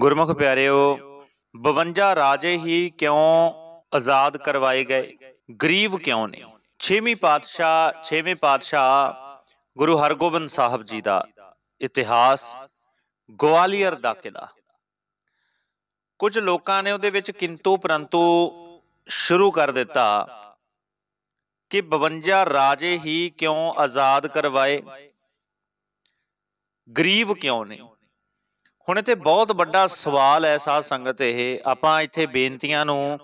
ਗੁਰਮੁਖ ਪਿਆਰਿਓ 52 ਰਾਜੇ ਹੀ ਕਿਉਂ ਆਜ਼ਾਦ ਕਰਵਾਏ ਗਏ ਗਰੀਬ ਕਿਉਂ ਨੇ 6ਵੀਂ ਪਾਤਸ਼ਾਹ 6ਵੇਂ ਪਾਤਸ਼ਾਹ ਗੁਰੂ ਹਰਗੋਬਿੰਦ ਸਾਹਿਬ ਜੀ ਦਾ ਇਤਿਹਾਸ ਗਵਾਲੀਅਰ ਦਾ ਕਿਲਾ ਕੁਝ ਲੋਕਾਂ ਨੇ ਉਹਦੇ ਵਿੱਚ ਕਿੰਤੂ ਪਰੰਤੂ ਸ਼ੁਰੂ ਕਰ ਦਿੱਤਾ ਕਿ 52 ਰਾਜੇ ਹੀ ਕਿਉਂ ਆਜ਼ਾਦ ਕਰਵਾਏ ਗਰੀਬ ਕਿਉਂ ਨੇ ਹੁਣ ਇੱਥੇ ਬਹੁਤ ਵੱਡਾ ਸਵਾਲ ਹੈ ਸਾਧ ਸੰਗਤ ਇਹ ਆਪਾਂ ਇੱਥੇ ਬੇਨਤੀਆਂ ਨੂੰ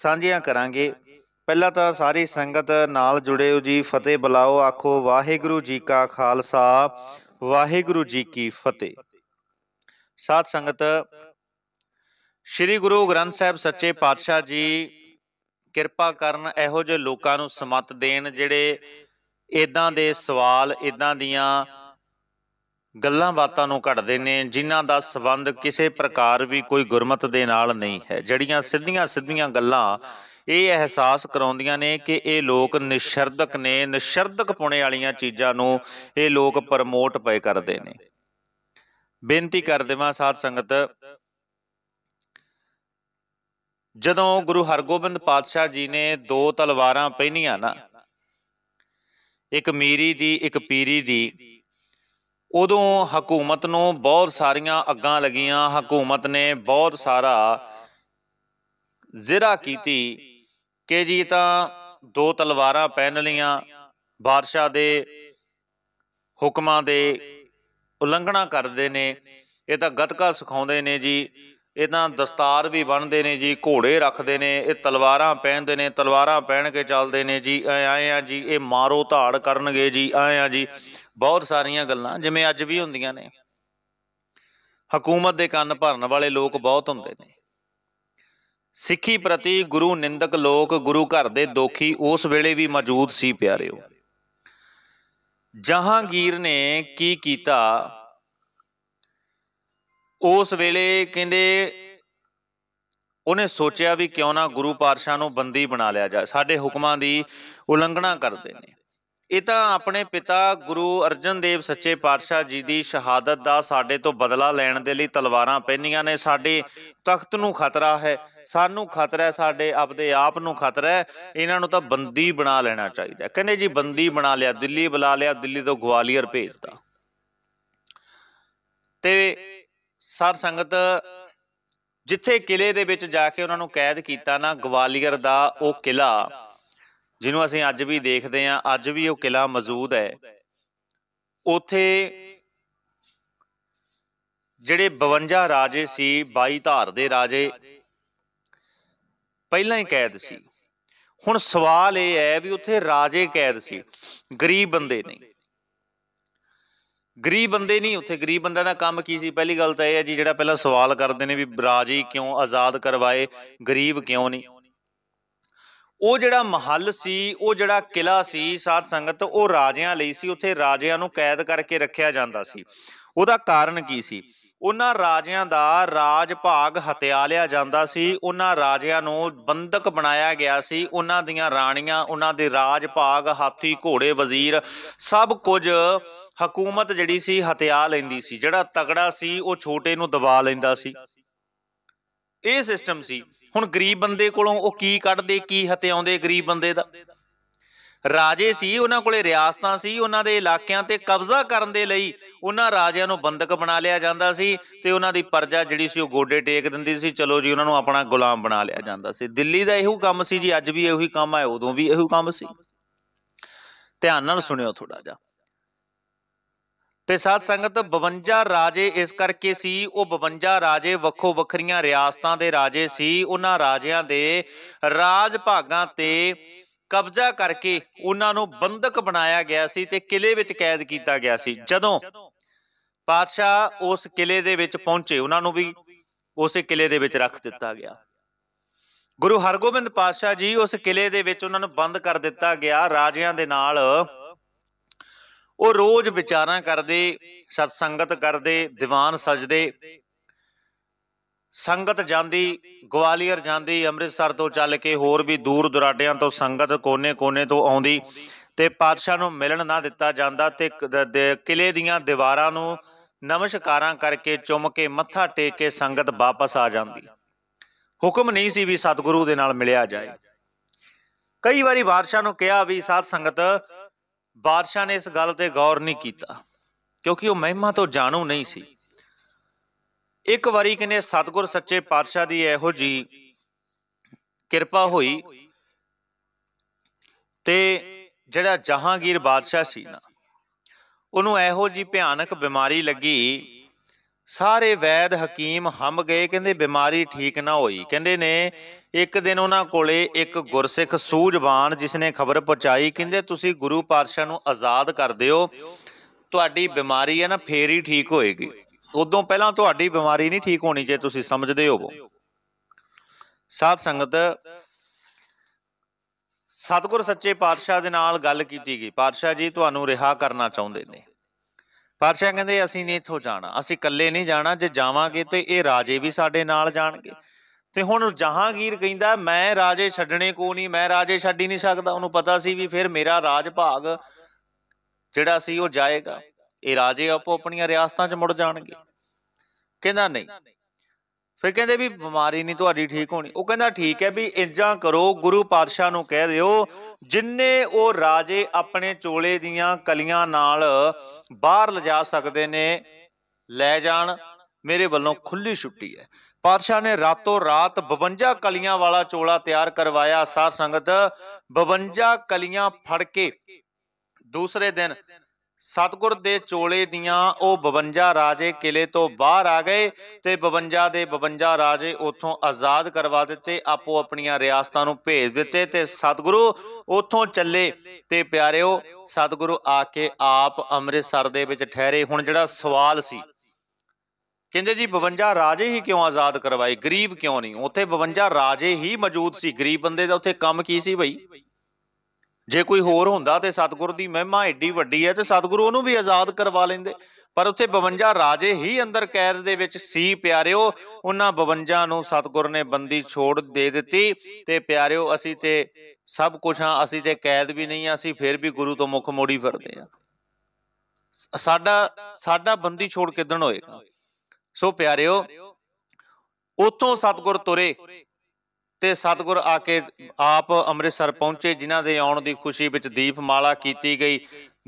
ਸਾਂਝੀਆਂ ਕਰਾਂਗੇ ਪਹਿਲਾਂ ਤਾਂ ਸਾਰੀ ਸੰਗਤ ਨਾਲ ਹੋ ਜੀ ਫਤਿਹ ਬੁਲਾਓ ਆਖੋ ਵਾਹਿਗੁਰੂ ਜੀ ਕਾ ਖਾਲਸਾ ਵਾਹਿਗੁਰੂ ਜੀ ਕੀ ਫਤਿਹ ਸਾਧ ਸੰਗਤ ਸ੍ਰੀ ਗੁਰੂ ਗ੍ਰੰਥ ਸਾਹਿਬ ਸੱਚੇ ਪਾਤਸ਼ਾਹ ਜੀ ਕਿਰਪਾ ਕਰਨ ਇਹੋ ਜਿਹੇ ਲੋਕਾਂ ਨੂੰ ਸਮਤ ਦੇਣ ਜਿਹੜੇ ਇਦਾਂ ਦੇ ਸਵਾਲ ਇਦਾਂ ਦੀਆਂ ਗੱਲਾਂ ਬਾਤਾਂ ਨੂੰ ਘੜਦੇ ਨੇ ਜਿਨ੍ਹਾਂ ਦਾ ਸਬੰਧ ਕਿਸੇ ਪ੍ਰਕਾਰ ਵੀ ਕੋਈ ਗੁਰਮਤ ਦੇ ਨਾਲ ਨਹੀਂ ਹੈ ਜਿਹੜੀਆਂ ਸਿੱਧੀਆਂ ਸਿੱਧੀਆਂ ਗੱਲਾਂ ਇਹ ਅਹਿਸਾਸ ਕਰਾਉਂਦੀਆਂ ਨੇ ਕਿ ਇਹ ਲੋਕ ਨਿਸ਼ਰਦਕ ਨੇ ਨਿਸ਼ਰਦਕ ਪੁਣੇ ਵਾਲੀਆਂ ਚੀਜ਼ਾਂ ਨੂੰ ਇਹ ਲੋਕ ਪ੍ਰਮੋਟ ਪਏ ਕਰਦੇ ਨੇ ਬੇਨਤੀ ਕਰ ਦੇਵਾਂ ਸਾਧ ਸੰਗਤ ਜਦੋਂ ਗੁਰੂ ਹਰਗੋਬਿੰਦ ਪਾਤਸ਼ਾਹ ਜੀ ਨੇ ਦੋ ਤਲਵਾਰਾਂ ਪਹਿਨੀਆਂ ਨਾ ਇੱਕ ਮੀਰੀ ਦੀ ਇੱਕ ਪੀਰੀ ਦੀ ਉਦੋਂ ਹਕੂਮਤ ਨੂੰ ਬਹੁਤ ਸਾਰੀਆਂ ਅੱਗਾਂ ਲੱਗੀਆਂ ਹਕੂਮਤ ਨੇ ਬਹੁਤ ਸਾਰਾ ਜ਼ਿਰਾ ਕੀਤੀ ਕਿ ਜੀ ਤਾਂ ਦੋ ਤਲਵਾਰਾਂ ਪਹਿਨ ਲੀਆਂ ਬਾਦਸ਼ਾਹ ਦੇ ਹੁਕਮਾਂ ਦੇ ਉਲੰਘਣਾ ਕਰਦੇ ਨੇ ਇਹ ਤਾਂ ਗਤਕਾ ਸਿਖਾਉਂਦੇ ਨੇ ਜੀ ਇਹ ਤਾਂ ਦਸਤਾਰ ਵੀ ਬੰਨਦੇ ਨੇ ਜੀ ਘੋੜੇ ਰੱਖਦੇ ਨੇ ਇਹ ਤਲਵਾਰਾਂ ਪਹਿਨਦੇ ਨੇ ਤਲਵਾਰਾਂ ਪਹਿਨ ਕੇ ਚੱਲਦੇ ਨੇ ਜੀ ਐ ਆ ਜੀ ਇਹ ਮਾਰੋ ਧਾੜ ਕਰਨਗੇ ਜੀ ਐ ਆ ਜੀ ਬਹੁਤ ਸਾਰੀਆਂ ਗੱਲਾਂ ਜਿਵੇਂ ਅੱਜ ਵੀ ਹੁੰਦੀਆਂ ਨੇ ਹਕੂਮਤ ਦੇ ਕੰਨ ਭਰਨ ਵਾਲੇ ਲੋਕ ਬਹੁਤ ਹੁੰਦੇ ਨੇ ਸਿੱਖੀ ਪ੍ਰਤੀ ਗੁਰੂ ਨਿੰਦਕ ਲੋਕ ਗੁਰੂ ਘਰ ਦੇ ਦੋਖੀ ਉਸ ਵੇਲੇ ਵੀ ਮੌਜੂਦ ਸੀ ਪਿਆਰਿਓ ਜਹਾਂਗੀਰ ਨੇ ਕੀ ਕੀਤਾ ਉਸ ਵੇਲੇ ਕਹਿੰਦੇ ਉਹਨੇ ਸੋਚਿਆ ਵੀ ਕਿਉਂ ਨਾ ਗੁਰੂ ਪਾਤਸ਼ਾਹ ਨੂੰ ਬੰਦੀ ਬਣਾ ਲਿਆ ਜਾ ਸਾਡੇ ਹੁਕਮਾਂ ਦੀ ਉਲੰਘਣਾ ਕਰਦੇ ਨੇ ਇਹ ਤਾਂ ਆਪਣੇ ਪਿਤਾ ਗੁਰੂ ਅਰਜਨ ਦੇਵ ਸੱਚੇ ਪਾਤਸ਼ਾਹ ਜੀ ਦੀ ਸ਼ਹਾਦਤ ਦਾ ਸਾਡੇ ਤੋਂ ਬਦਲਾ ਲੈਣ ਦੇ ਲਈ ਤਲਵਾਰਾਂ ਪਹਿਨੀਆਂ ਨੇ ਸਾਡੇ ਤਖਤ ਨੂੰ ਖਤਰਾ ਹੈ ਸਾਨੂੰ ਖਤਰਾ ਹੈ ਸਾਡੇ ਆਪਦੇ ਆਪ ਨੂੰ ਖਤਰਾ ਹੈ ਇਹਨਾਂ ਨੂੰ ਤਾਂ ਬੰਦੀ ਬਣਾ ਲੈਣਾ ਚਾਹੀਦਾ ਕਹਿੰਦੇ ਜੀ ਬੰਦੀ ਬਣਾ ਲਿਆ ਦਿੱਲੀ ਬੁਲਾ ਲਿਆ ਦਿੱਲੀ ਤੋਂ ਗਵਾਲੀਅਰ ਭੇਜਦਾ ਤੇ ਸਾਰ ਸੰਗਤ ਜਿੱਥੇ ਕਿਲੇ ਦੇ ਵਿੱਚ ਜਾ ਕੇ ਉਹਨਾਂ ਨੂੰ ਕੈਦ ਕੀਤਾ ਨਾ ਗਵਾਲੀਅਰ ਦਾ ਉਹ ਕਿਲਾ ਜਿਹਨੂੰ ਅਸੀਂ ਅੱਜ ਵੀ ਦੇਖਦੇ ਆ ਅੱਜ ਵੀ ਉਹ ਕਿਲਾ ਮੌਜੂਦ ਹੈ ਉਥੇ ਜਿਹੜੇ 52 ਰਾਜੇ ਸੀ 22 ਧਾਰ ਦੇ ਰਾਜੇ ਪਹਿਲਾਂ ਹੀ ਕੈਦ ਸੀ ਹੁਣ ਸਵਾਲ ਇਹ ਹੈ ਵੀ ਉੱਥੇ ਰਾਜੇ ਕੈਦ ਸੀ ਗਰੀਬ ਬੰਦੇ ਨਹੀਂ ਗਰੀਬ ਬੰਦੇ ਨਹੀਂ ਉੱਥੇ ਗਰੀਬ ਬੰਦਿਆਂ ਦਾ ਕੰਮ ਕੀ ਸੀ ਪਹਿਲੀ ਗੱਲ ਤਾਂ ਇਹ ਹੈ ਜੀ ਜਿਹੜਾ ਪਹਿਲਾਂ ਸਵਾਲ ਕਰਦੇ ਨੇ ਵੀ ਰਾਜੇ ਕਿਉਂ ਆਜ਼ਾਦ ਕਰਵਾਏ ਗਰੀਬ ਕਿਉਂ ਨਹੀਂ ਉਹ ਜਿਹੜਾ ਮਹੱਲ ਸੀ ਉਹ ਜਿਹੜਾ ਕਿਲਾ ਸੀ ਸਾਧ ਸੰਗਤ ਉਹ ਰਾਜਿਆਂ ਲਈ ਸੀ ਉੱਥੇ ਰਾਜਿਆਂ ਨੂੰ ਕੈਦ ਕਰਕੇ ਰੱਖਿਆ ਜਾਂਦਾ ਸੀ ਉਹਦਾ ਕਾਰਨ ਕੀ ਸੀ ਉਹਨਾਂ ਰਾਜਿਆਂ ਦਾ ਰਾਜ ਭਾਗ ਹਤਿਆ ਲਿਆ ਜਾਂਦਾ ਸੀ ਉਹਨਾਂ ਰਾਜਿਆਂ ਨੂੰ ਬੰਦਕ ਬਣਾਇਆ ਗਿਆ ਸੀ ਉਹਨਾਂ ਦੀਆਂ ਰਾਣੀਆਂ ਉਹਨਾਂ ਦੇ ਰਾਜ ਭਾਗ ਹਾਥੀ ਘੋੜੇ ਵਜ਼ੀਰ ਸਭ ਕੁਝ ਹਕੂਮਤ ਜਿਹੜੀ ਸੀ ਹਤਿਆ ਲੈਂਦੀ ਸੀ ਜਿਹੜਾ ਤਗੜਾ ਸੀ ਉਹ ਛੋਟੇ ਨੂੰ ਦਬਾ ਲੈਂਦਾ ਸੀ ਇਹ ਸਿਸਟਮ ਸੀ ਹੁਣ ਗਰੀਬ ਬੰਦੇ ਕੋਲੋਂ ਉਹ ਕੀ ਕੱਢਦੇ ਕੀ ਹਤਿਆਉਂਦੇ ਗਰੀਬ ਬੰਦੇ ਦਾ ਰਾਜੇ ਸੀ ਉਹਨਾਂ ਕੋਲੇ ਰਿਆਸਤਾਂ ਸੀ ਉਹਨਾਂ ਦੇ ਇਲਾਕਿਆਂ ਤੇ ਕਬਜ਼ਾ ਕਰਨ ਦੇ ਲਈ ਉਹਨਾਂ ਰਾਜਿਆਂ ਨੂੰ ਬੰਦਕ ਬਣਾ ਲਿਆ ਜਾਂਦਾ ਸੀ ਤੇ ਉਹਨਾਂ ਦੀ ਪਰਜਾ ਜਿਹੜੀ ਸੀ ਉਹ ਗੋਡੇ ਟੇਕ ਦਿੰਦੀ ਸੀ ਚਲੋ ਜੀ ਉਹਨਾਂ ਨੂੰ ਆਪਣਾ ਗੁਲਾਮ ਬਣਾ ਲਿਆ ਜਾਂਦਾ ਸੀ ਦਿੱਲੀ ਦਾ ਇਹੋ ਕੰਮ ਸੀ ਜੀ ਅੱਜ ਵੀ ਇਹੋ ਹੀ ਕੰਮ ਹੈ ਉਦੋਂ ਵੀ ਇਹੋ ਕੰਮ ਸੀ ਧਿਆਨ ਨਾਲ ਸੁਣਿਓ ਥੋੜਾ ਜਿਹਾ ਤੇ ਸਾਧ ਸੰਗਤ 52 ਰਾਜੇ ਇਸ ਕਰਕੇ ਸੀ ਉਹ 52 ਰਾਜੇ ਵੱਖੋ ਵੱਖਰੀਆਂ ਰਿਆਸਤਾਂ ਦੇ ਰਾਜੇ ਸੀ ਉਹਨਾਂ ਰਾਜਿਆਂ ਦੇ ਰਾਜ ਭਾਗਾਂ ਤੇ ਕਬਜ਼ਾ ਕਰਕੇ ਉਹਨਾਂ ਨੂੰ ਬੰਦਕ ਬਣਾਇਆ ਗਿਆ ਸੀ ਤੇ ਕਿਲੇ ਵਿੱਚ ਕੈਦ ਕੀਤਾ ਗਿਆ ਸੀ ਜਦੋਂ ਪਾਤਸ਼ਾਹ ਉਸ ਕਿਲੇ ਦੇ ਵਿੱਚ ਪਹੁੰਚੇ ਉਹਨਾਂ ਨੂੰ ਵੀ ਉਸੇ ਕਿਲੇ ਦੇ ਵਿੱਚ ਰੱਖ ਦਿੱਤਾ ਗਿਆ ਗੁਰੂ ਹਰਗੋਬਿੰਦ ਪਾਤਸ਼ਾਹ ਜੀ ਉਸ ਕਿਲੇ ਦੇ ਵਿੱਚ ਉਹਨਾਂ ਨੂੰ ਬੰਦ ਕਰ ਦਿੱਤਾ ਗਿਆ ਰਾਜਿਆਂ ਦੇ ਨਾਲ ਉਹ ਰੋਜ਼ ਵਿਚਾਰਾਂ ਕਰਦੇ ਸਤਸੰਗਤ ਕਰਦੇ ਦੀਵਾਨ ਸਜਦੇ ਸੰਗਤ ਜਾਂਦੀ ਗਵਾਲੀਅਰ ਜਾਂਦੀ ਅੰਮ੍ਰਿਤਸਰ ਤੋਂ ਚੱਲ ਕੇ ਹੋਰ ਵੀ ਦੂਰ ਦੁਰਾਡਿਆਂ ਤੋਂ ਸੰਗਤ ਕੋਨੇ-ਕੋਨੇ ਤੋਂ ਆਉਂਦੀ ਤੇ ਪਾਤਸ਼ਾਹ ਨੂੰ ਮਿਲਣ ਨਾ ਦਿੱਤਾ ਜਾਂਦਾ ਤੇ ਕਿਲੇ ਦੀਆਂ ਦੀਵਾਰਾਂ ਨੂੰ ਨਮਸਕਾਰਾਂ ਕਰਕੇ ਚੁੰਮ ਕੇ ਮੱਥਾ ਟੇਕ ਕੇ ਸੰਗਤ ਵਾਪਸ ਆ ਜਾਂਦੀ ਹੁਕਮ ਨਹੀਂ ਸੀ ਵੀ ਸਤਿਗੁਰੂ ਦੇ ਨਾਲ ਮਿਲਿਆ ਜਾਏ ਕਈ ਵਾਰੀ ਬਾਦਸ਼ਾਹ ਨੂੰ ਕਿਹਾ ਵੀ ਸਾਧ ਸੰਗਤ ਬਾਦਸ਼ਾਹ ਨੇ ਇਸ ਗੱਲ ਤੇ ਗੌਰ ਨਹੀਂ ਕੀਤਾ ਕਿਉਂਕਿ ਉਹ ਮਹਿਮਾ ਤੋਂ ਜਾਣੂ ਨਹੀਂ ਸੀ ਇੱਕ ਵਾਰੀ ਕਿਨੇ ਸਤਗੁਰ ਸੱਚੇ ਪਾਤਸ਼ਾਹ ਦੀ ਇਹੋ ਜੀ ਕਿਰਪਾ ਹੋਈ ਤੇ ਜਿਹੜਾ ਜਹਾਂਗੀਰ ਬਾਦਸ਼ਾਹ ਸੀ ਨਾ ਉਹਨੂੰ ਇਹੋ ਜੀ ਭਿਆਨਕ ਬਿਮਾਰੀ ਲੱਗੀ ਸਾਰੇ ਵੈਦ ਹਕੀਮ ਹੰਮ ਗਏ ਕਹਿੰਦੇ ਬਿਮਾਰੀ ਠੀਕ ਨਾ ਹੋਈ ਕਹਿੰਦੇ ਨੇ ਇੱਕ ਦਿਨ ਉਹਨਾਂ ਕੋਲੇ ਇੱਕ ਗੁਰਸਿੱਖ ਸੂਝਵਾਨ ਜਿਸ ਨੇ ਖਬਰ ਪਹੁੰਚਾਈ ਕਹਿੰਦੇ ਤੁਸੀਂ ਗੁਰੂ ਪਾਤਸ਼ਾਹ ਨੂੰ ਆਜ਼ਾਦ ਕਰ ਦਿਓ ਤੁਹਾਡੀ ਬਿਮਾਰੀ ਹੈ ਨਾ ਫੇਰ ਹੀ ਠੀਕ ਹੋਏਗੀ ਉਦੋਂ ਪਹਿਲਾਂ ਤੁਹਾਡੀ ਬਿਮਾਰੀ ਨਹੀਂ ਠੀਕ ਹੋਣੀ ਜੇ ਤੁਸੀਂ ਸਮਝਦੇ ਹੋਵੋ ਸਾਧ ਸੰਗਤ ਸਤਗੁਰ ਸੱਚੇ ਪਾਤਸ਼ਾਹ ਦੇ ਨਾਲ ਗੱਲ ਕੀਤੀ ਗਈ ਪਾਤਸ਼ਾਹ ਜੀ ਤੁਹਾਨੂੰ ਰਿਹਾ ਕਰਨਾ ਚਾਹੁੰਦੇ ਨੇ ਪਾਤਸ਼ਾਹ ਕਹਿੰਦੇ ਅਸੀਂ ਨਹੀਂ ਇੱਥੋਂ ਜਾਣਾ ਅਸੀਂ ਇਕੱਲੇ ਨਹੀਂ ਜਾਣਾ ਜੇ ਜਾਵਾਂਗੇ ਤੇ ਇਹ ਰਾਜੇ ਵੀ ਸਾਡੇ ਨਾਲ ਜਾਣਗੇ ਤੇ ਹੁਣ ਜਹਾਂਗੀਰ ਕਹਿੰਦਾ ਮੈਂ ਰਾਜੇ ਛੱਡਣੇ ਕੋ ਨਹੀਂ ਮੈਂ ਰਾਜੇ ਛੱਡੀ ਨਹੀਂ ਸਕਦਾ ਉਹਨੂੰ ਪਤਾ ਸੀ ਵੀ ਫਿਰ ਮੇਰਾ ਰਾਜ ਭਾਗ ਜਿਹੜਾ ਸੀ ਉਹ ਜਾਏਗਾ ਇਹ ਰਾਜੇ ਆਪੋ ਆਪਣੀਆਂ ਰਿਆਸਤਾਂ 'ਚ ਮੁੜ ਜਾਣਗੇ ਕਹਿੰਦਾ ਨਹੀਂ ਫਿਰ ਕਹਿੰਦੇ ਵੀ ਬਿਮਾਰੀ ਨਹੀਂ ਤੁਹਾਡੀ ਠੀਕ ਹੋਣੀ ਉਹ ਕਹਿੰਦਾ ਠੀਕ ਹੈ ਵੀ ਇੰਜਾਂ ਕਰੋ ਗੁਰੂ ਪਾਤਸ਼ਾਹ ਨੂੰ ਕਹਿ ਦਿਓ ਜਿੰਨੇ ਉਹ ਰਾਜੇ ਆਪਣੇ ਚੋਲੇ ਦੀਆਂ ਕਲੀਆਂ ਨਾਲ ਬਾਹਰ ਲਿਜਾ ਸਕਦੇ ਨੇ ਲੈ ਜਾਣ ਮੇਰੇ ਵੱਲੋਂ ਖੁੱਲੀ ਛੁੱਟੀ ਹੈ ਪਾਤਸ਼ਾਹ ਨੇ ਰਾਤੋਂ ਰਾਤ 52 ਕਲੀਆਂ ਵਾਲਾ ਚੋਲਾ ਤਿਆਰ ਕਰਵਾਇਆ ਸਾਧ ਸੰਗਤ 52 ਕਲੀਆਂ ਫੜ ਕੇ ਦੂਸਰੇ ਦਿਨ ਸਤਗੁਰ ਦੇ ਚੋਲੇ ਦੀਆਂ ਉਹ 52 ਰਾਜੇ ਕਿਲੇ ਤੋਂ ਬਾਹਰ ਆ ਗਏ ਤੇ 52 ਦੇ 52 ਰਾਜੇ ਉਥੋਂ ਆਜ਼ਾਦ ਕਰਵਾ ਦਿੱਤੇ ਆਪੋ ਆਪਣੀਆਂ ਰਿਆਸਤਾਂ ਨੂੰ ਭੇਜ ਦਿੱਤੇ ਤੇ ਸਤਗੁਰੂ ਉਥੋਂ ਚੱਲੇ ਤੇ ਪਿਆਰਿਓ ਸਤਗੁਰੂ ਆ ਕੇ ਆਪ ਅੰਮ੍ਰਿਤਸਰ ਦੇ ਵਿੱਚ ਠਹਿਰੇ ਹੁਣ ਜਿਹੜਾ ਸਵਾਲ ਸੀ ਕਹਿੰਦੇ ਜੀ 52 ਰਾਜੇ ਹੀ ਕਿਉਂ ਆਜ਼ਾਦ ਕਰਵਾਏ ਗਰੀਬ ਕਿਉਂ ਨਹੀਂ ਉੱਥੇ 52 ਰਾਜੇ ਹੀ ਮੌਜੂਦ ਸੀ ਗਰੀਬ ਬੰਦੇ ਦਾ ਉੱਥੇ ਕੰਮ ਕੀ ਸੀ ਭਾਈ ਜੇ ਕੋਈ ਹੋਰ ਹੁੰਦਾ ਤੇ ਸਤਿਗੁਰ ਦੀ ਮਹਿਮਾ ਏਡੀ ਵੱਡੀ ਹੈ ਤੇ ਸਤਿਗੁਰ ਉਹਨੂੰ ਵੀ ਆਜ਼ਾਦ ਕਰਵਾ ਲੈਂਦੇ ਪਰ ਉੱਥੇ 52 ਰਾਜੇ ਹੀ ਅੰਦਰ ਕੈਦ ਦੇ ਵਿੱਚ ਸੀ ਪਿਆਰਿਓ ਉਹਨਾਂ 52 ਨੂੰ ਸਤਿਗੁਰ ਨੇ ਬੰਦੀ ਛੋੜ ਦੇ ਦਿੱਤੀ ਤੇ ਪਿਆਰਿਓ ਅਸੀਂ ਤੇ ਸਭ ਕੁਝ ਹਾਂ ਅਸੀਂ ਤੇ ਕੈਦ ਵੀ ਨਹੀਂ ਆ ਅਸੀਂ ਫਿਰ ਵੀ ਗੁਰੂ ਤੋਂ ਮੁਖ ਮੋੜੀ ਫਿਰਦੇ ਆ ਸਾਡਾ ਸਾਡਾ ਬੰਦੀ ਛੋੜ ਕਿਦਣ ਹੋਏਗਾ ਸੋ ਪਿਆਰਿਓ ਉਥੋਂ ਸਤਗੁਰ ਤੁਰੇ ਤੇ ਸਤਗੁਰ ਆ ਕੇ ਆਪ ਅੰਮ੍ਰਿਤਸਰ ਪਹੁੰਚੇ ਜਿਨ੍ਹਾਂ ਦੇ ਆਉਣ ਦੀ ਖੁਸ਼ੀ ਵਿੱਚ ਦੀਪਮਾਲਾ ਕੀਤੀ ਗਈ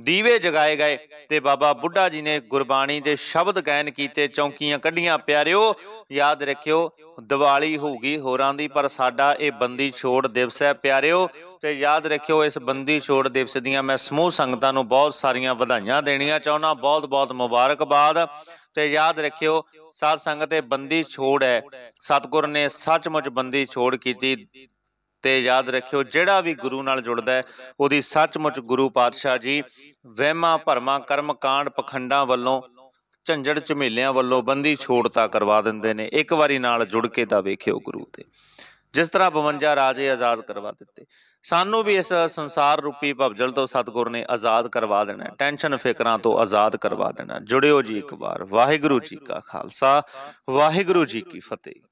ਦੀਵੇ ਜਗਾਏ ਗਏ ਤੇ ਬਾਬਾ ਬੁੱਢਾ ਜੀ ਨੇ ਗੁਰਬਾਣੀ ਦੇ ਸ਼ਬਦ ਗਾਇਨ ਕੀਤੇ ਚੌਂਕੀਆਂ ਕੱਢੀਆਂ ਪਿਆਰਿਓ ਯਾਦ ਰੱਖਿਓ ਦੀਵਾਲੀ ਹੋਊਗੀ ਹੋਰਾਂ ਦੀ ਪਰ ਸਾਡਾ ਇਹ ਬੰਦੀ ਛੋੜ ਦਿਵਸ ਹੈ ਪਿਆਰਿਓ ਤੇ ਯਾਦ ਰੱਖਿਓ ਇਸ ਬੰਦੀ ਛੋੜ ਦਿਵਸ ਦੀਆਂ ਮੈਂ ਸਮੂਹ ਸੰਗਤਾਂ ਨੂੰ ਬਹੁਤ ਸਾਰੀਆਂ ਵਧਾਈਆਂ ਦੇਣੀਆਂ ਚਾਹੁੰਦਾ ਬਹੁਤ ਬਹੁਤ ਮੁਬਾਰਕਬਾਦ ਤੇ ਯਾਦ ਰੱਖਿਓ ਸਾਧ ਸੰਗਤ ਤੇ ਬੰਦੀ ਛੋੜ ਹੈ ਸਤਗੁਰ ਨੇ ਸੱਚਮੁੱਚ ਬੰਦੀ ਛੋੜ ਕੀਤੀ ਤੇ ਯਾਦ ਰੱਖਿਓ ਜਿਹੜਾ ਵੀ ਗੁਰੂ ਨਾਲ ਜੁੜਦਾ ਉਹਦੀ ਸੱਚਮੁੱਚ ਗੁਰੂ ਪਾਤਸ਼ਾਹ ਜੀ ਵਹਿਮਾਂ ਭਰਮਾਂ ਕਰਮ ਕਾਂਡ ਪਖੰਡਾਂ ਵੱਲੋਂ ਝੰਜੜ ਝਮੇਲਿਆਂ ਵੱਲੋਂ ਬੰਦੀ ਛੋੜਤਾ ਕਰਵਾ ਦਿੰਦੇ ਨੇ ਇੱਕ ਵਾਰੀ ਨਾਲ ਜੁੜ ਕੇ ਤਾਂ ਵੇਖਿਓ ਗੁਰੂ ਤੇ ਜਿਸ ਤਰ੍ਹਾਂ 52 ਰਾਜੇ ਆਜ਼ਾਦ ਕਰਵਾ ਦਿੱਤੇ ਸਾਨੂੰ ਵੀ ਇਸ ਸੰਸਾਰ ਰੂਪੀ ਭਵਜਲ ਤੋਂ ਸਤਗੁਰ ਨੇ ਆਜ਼ਾਦ ਕਰਵਾ ਦੇਣਾ ਟੈਨਸ਼ਨ ਫਿਕਰਾਂ ਤੋਂ ਆਜ਼ਾਦ ਕਰਵਾ ਦੇਣਾ ਜੁੜਿਓ ਜੀ ਇੱਕ ਵਾਰ ਵਾਹਿਗੁਰੂ ਜੀ ਕਾ ਖਾਲਸਾ ਵਾਹਿਗੁਰੂ ਜੀ ਕੀ ਫਤਿਹ